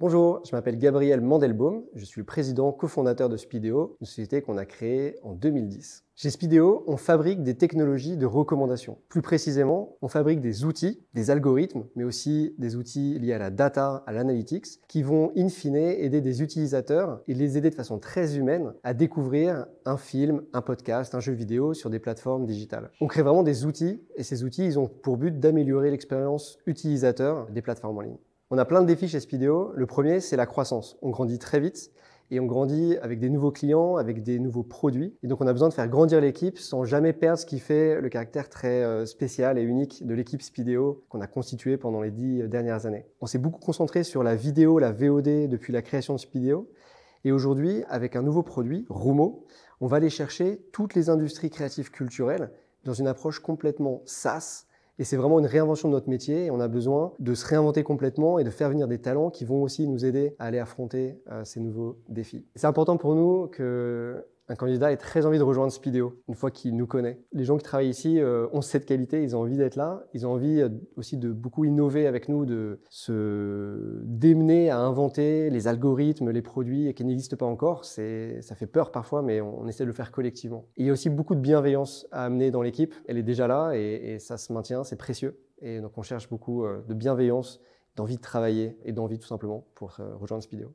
Bonjour, je m'appelle Gabriel Mandelbaum, je suis le président cofondateur de Spideo, une société qu'on a créée en 2010. Chez Spideo, on fabrique des technologies de recommandation. Plus précisément, on fabrique des outils, des algorithmes, mais aussi des outils liés à la data, à l'analytics, qui vont in fine aider des utilisateurs et les aider de façon très humaine à découvrir un film, un podcast, un jeu vidéo sur des plateformes digitales. On crée vraiment des outils et ces outils, ils ont pour but d'améliorer l'expérience utilisateur des plateformes en ligne. On a plein de défis chez Spideo. Le premier, c'est la croissance. On grandit très vite et on grandit avec des nouveaux clients, avec des nouveaux produits. Et donc on a besoin de faire grandir l'équipe sans jamais perdre ce qui fait le caractère très euh, spécial et unique de l'équipe Spideo qu'on a constituée pendant les dix euh, dernières années. On s'est beaucoup concentré sur la vidéo, la VOD depuis la création de Spideo. Et aujourd'hui, avec un nouveau produit, Rumo, on va aller chercher toutes les industries créatives culturelles dans une approche complètement SaaS et c'est vraiment une réinvention de notre métier et on a besoin de se réinventer complètement et de faire venir des talents qui vont aussi nous aider à aller affronter euh, ces nouveaux défis. C'est important pour nous que un candidat ait très envie de rejoindre Spideo, une fois qu'il nous connaît. Les gens qui travaillent ici euh, ont cette qualité, ils ont envie d'être là, ils ont envie euh, aussi de beaucoup innover avec nous, de se démener à inventer les algorithmes, les produits qui n'existent pas encore. C'est, ça fait peur parfois, mais on, essaie de le faire collectivement. il y a aussi beaucoup de bienveillance à amener dans l'équipe. Elle est déjà là et, ça se maintient, c'est précieux. Et donc on cherche beaucoup euh, de bienveillance, d'envie de travailler et d'envie tout simplement pour rejoindre Spideo.